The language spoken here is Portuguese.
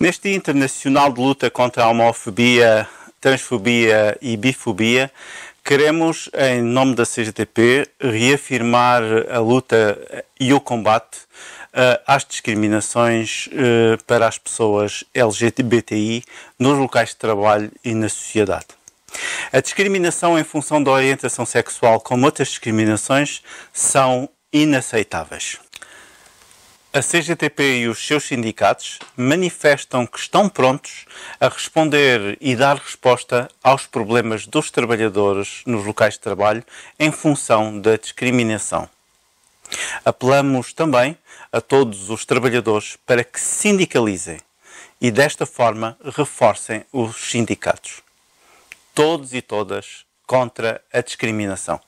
Neste Dia Internacional de Luta contra a Homofobia, Transfobia e Bifobia, queremos, em nome da CGTP, reafirmar a luta e o combate uh, às discriminações uh, para as pessoas LGBTI nos locais de trabalho e na sociedade. A discriminação em função da orientação sexual, como outras discriminações, são inaceitáveis a CGTP e os seus sindicatos manifestam que estão prontos a responder e dar resposta aos problemas dos trabalhadores nos locais de trabalho em função da discriminação. Apelamos também a todos os trabalhadores para que sindicalizem e desta forma reforcem os sindicatos. Todos e todas contra a discriminação.